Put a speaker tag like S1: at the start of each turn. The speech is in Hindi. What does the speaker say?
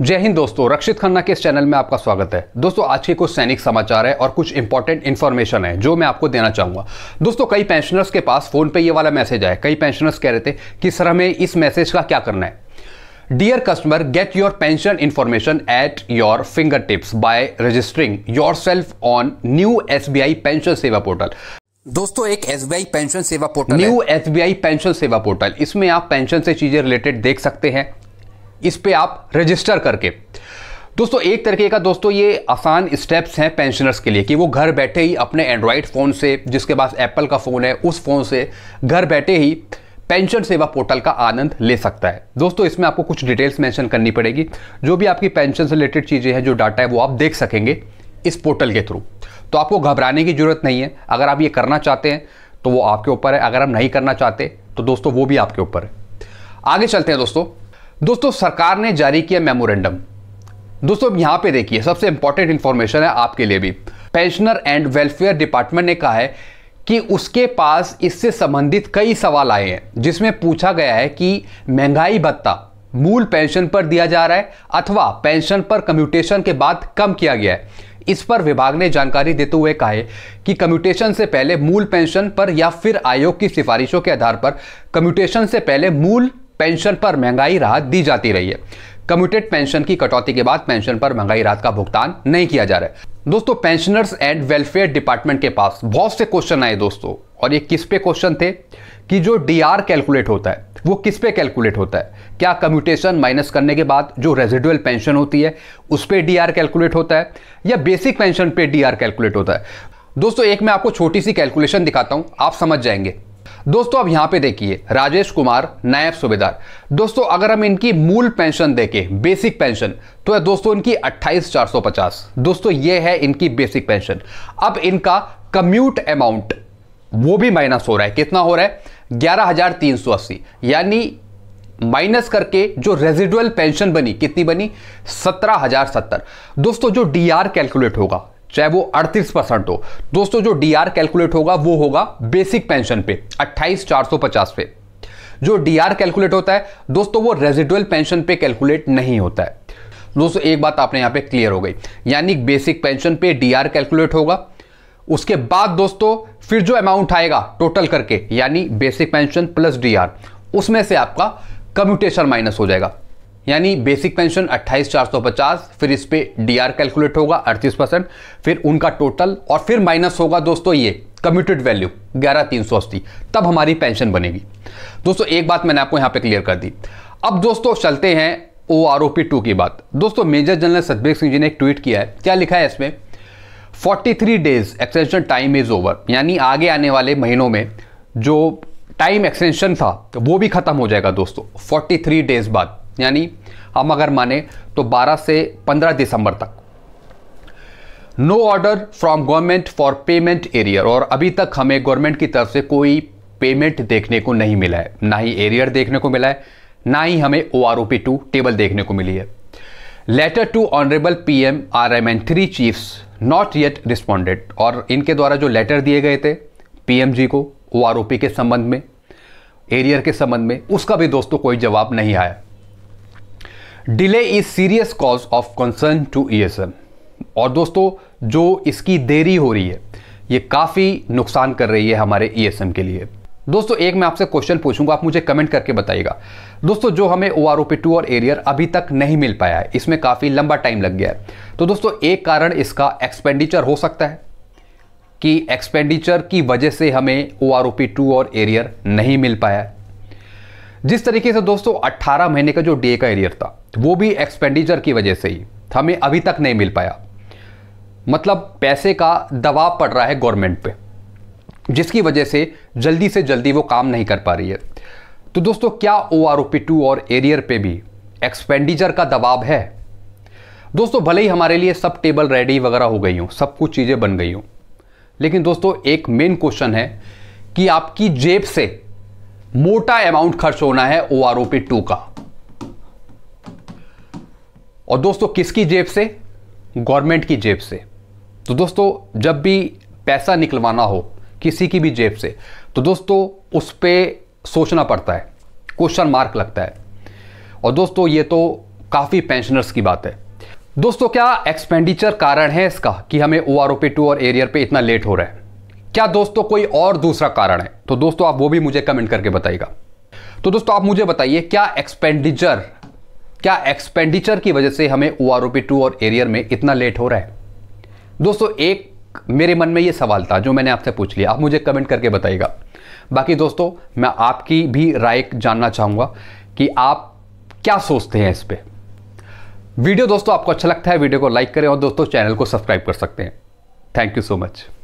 S1: जय हिंद दोस्तों रक्षित खन्ना के इस चैनल में आपका स्वागत है दोस्तों आज के कुछ सैनिक समाचार है और कुछ इंपॉर्टेंट इन्फॉर्मेशन है जो मैं आपको देना चाहूंगा दोस्तों कई पेंशनर्स के पास फोन पे ये वाला मैसेज आया कई पेंशनर्स कह रहे थे कि सर हमें इस मैसेज का क्या करना है dear customer get your pension information at your fingertips by registering yourself on new S pension Seva portal दोस्तों एक S pension Seva portal new S pension Seva portal इसमें आप पेंशन से चीजें रिलेटेड देख सकते हैं इस पर आप रजिस्टर करके दोस्तों एक तरीके का दोस्तों ये आसान स्टेप्स हैं पेंशनर्स के लिए कि वो घर बैठे ही अपने एंड्रॉयड फ़ोन से जिसके पास एप्पल का फ़ोन है उस फ़ोन से घर बैठे ही पेंशन सेवा पोर्टल का आनंद ले सकता है दोस्तों इसमें आपको कुछ डिटेल्स मेंशन करनी पड़ेगी जो भी आपकी पेंशन से रिलेटेड चीज़ें हैं जो डाटा है वो आप देख सकेंगे इस पोर्टल के थ्रू तो आपको घबराने की ज़रूरत नहीं है अगर आप ये करना चाहते हैं तो वो आपके ऊपर है अगर आप नहीं करना चाहते तो दोस्तों वो भी आपके ऊपर है आगे चलते हैं दोस्तों दोस्तों सरकार ने जारी किया मेमोरेंडम दोस्तों यहां पे देखिए सबसे इंपॉर्टेंट इंफॉर्मेशन है आपके लिए भी पेंशनर एंड वेलफेयर डिपार्टमेंट ने कहा है कि उसके पास इससे संबंधित कई सवाल आए हैं जिसमें पूछा गया है कि महंगाई भत्ता मूल पेंशन पर दिया जा रहा है अथवा पेंशन पर कम्यूटेशन के बाद कम किया गया है इस पर विभाग ने जानकारी देते हुए कहा है कि कम्यूटेशन से पहले मूल पेंशन पर या फिर आयोग की सिफारिशों के आधार पर कम्यूटेशन से पहले मूल पेंशन पर महंगाई राहत दी जाती रही है कम्यूटेड पेंशन की कटौती के बाद पेंशन पर महंगाई राहत का भुगतान नहीं किया जा रहा है दोस्तों पेंशनर्स एंड वेलफेयर डिपार्टमेंट के पास बहुत से क्वेश्चन आए दोस्तों और ये किस पे क्वेश्चन थे कि जो डीआर कैलकुलेट होता है वो किस पे कैलकुलेट होता है क्या कम्यूटेशन माइनस करने के बाद जो रेजिडुअल पेंशन होती है उस पर डीआर कैलकुलेट होता है या बेसिक पेंशन पे डीआर कैलकुलेट होता है दोस्तों एक मैं आपको छोटी सी कैलकुलेशन दिखाता हूँ आप समझ जाएंगे दोस्तों अब यहां पे देखिए राजेश कुमार नायब सूबेदार दोस्तों अगर हम इनकी मूल पेंशन देखें बेसिक पेंशन तो दोस्तों इनकी 28,450 दोस्तों ये है इनकी बेसिक पेंशन अब इनका कम्यूट अमाउंट वो भी माइनस हो रहा है कितना हो रहा है ग्यारह हजार तीन अस्सी यानी माइनस करके जो रेजिडुअल पेंशन बनी कितनी बनी सत्रह हजार सत्तर दोस्तों जो डी कैलकुलेट होगा चाहे वो 38 परसेंट हो दोस्तों जो डीआर कैलकुलेट होगा वो होगा बेसिक पेंशन पे 28,450 पे जो डीआर कैलकुलेट होता है दोस्तों वो रेजिडुअल पेंशन पे कैलकुलेट नहीं होता है दोस्तों एक बात आपने यहां पे क्लियर हो गई यानी बेसिक पेंशन पे डीआर कैलकुलेट होगा उसके बाद दोस्तों फिर जो अमाउंट आएगा टोटल करके यानी बेसिक पेंशन प्लस डीआर उसमें से आपका कम्यूटेशन माइनस हो जाएगा यानी बेसिक पेंशन अट्ठाईस चार सौ पचास फिर इस पर डी आर कैलकुलेट होगा अड़तीस परसेंट फिर उनका टोटल और फिर माइनस होगा दोस्तों ये कम्यूटेड वैल्यू ग्यारह तीन तब हमारी पेंशन बनेगी दोस्तों एक बात मैंने आपको यहाँ पे क्लियर कर दी अब दोस्तों चलते हैं O R O P two की बात दोस्तों मेजर जनरल सतबीर सिंह जी ने एक ट्वीट किया है क्या लिखा है इसमें 43 days extension time is over यानी आगे आने वाले महीनों में जो टाइम एक्सटेंशन था वो भी खत्म हो जाएगा दोस्तों 43 डेज बाद यानी हम अगर माने तो 12 से 15 दिसंबर तक no order from government for payment arrear और अभी तक हमें गवर्नमेंट की तरफ से कोई पेमेंट देखने को नहीं मिला है ना ही एरियर देखने को मिला है ना ही हमें O R O P two table देखने को मिली है letter to honourable P M R M and three chiefs not yet responded और इनके द्वारा जो लेटर दिए गए थे पी एम जी को ओ आर ओ पी के संबंध में एरियर के संबंध में उसका भी दोस्तों कोई जवाब नहीं आया delay is serious cause of concern to M और दोस्तों जो इसकी देरी हो रही है ये काफ़ी नुकसान कर रही है हमारे एम e के लिए दोस्तों एक मैं आपसे क्वेश्चन पूछूंगा आप मुझे कमेंट करके बताइएगा दोस्तों जो हमें O R O P two और एरियर e अभी तक नहीं मिल पाया है इसमें काफ़ी लंबा टाइम लग गया है तो दोस्तों एक कारण इसका एक्सपेंडिचर हो सकता है कि एक्सपेंडिचर की वजह से हमें O R O P two और एरियर e नहीं मिल पाया है जिस तरीके से दोस्तों 18 महीने का जो डे का एरियर था वो भी एक्सपेंडिचर की वजह से ही हमें अभी तक नहीं मिल पाया मतलब पैसे का दबाव पड़ रहा है गवर्नमेंट पे जिसकी वजह से जल्दी से जल्दी वो काम नहीं कर पा रही है तो दोस्तों क्या O R O P two और एरियर पे भी एक्सपेंडिचर का दबाव है दोस्तों भले ही हमारे लिए सब टेबल रेडी वगैरह हो गई हूँ सब कुछ चीज़ें बन गई हों लेकिन दोस्तों एक मेन क्वेश्चन है कि आपकी जेब से मोटा अमाउंट खर्च होना है ओ आर टू का और दोस्तों किसकी जेब से गवर्नमेंट की जेब से तो दोस्तों जब भी पैसा निकलवाना हो किसी की भी जेब से तो दोस्तों उस पर सोचना पड़ता है क्वेश्चन मार्क लगता है और दोस्तों ये तो काफ़ी पेंशनर्स की बात है दोस्तों क्या एक्सपेंडिचर कारण है इसका कि हमें ओ आर ओ टू और एरियर पे इतना लेट हो रहा है क्या दोस्तों कोई और दूसरा कारण है तो दोस्तों आप वो भी मुझे कमेंट करके बताइएगा तो दोस्तों आप मुझे बताइए क्या एक्सपेंडिचर क्या एक्सपेंडिचर की वजह से हमें ओ आर टू और एरियर में इतना लेट हो रहा है दोस्तों एक मेरे मन में ये सवाल था जो मैंने आपसे पूछ लिया आप मुझे कमेंट करके बताइएगा बाकी दोस्तों मैं आपकी भी राय जानना चाहूँगा कि आप क्या सोचते हैं इस पर वीडियो दोस्तों आपको अच्छा लगता है वीडियो को लाइक करें और दोस्तों चैनल को सब्सक्राइब कर सकते हैं थैंक यू सो मच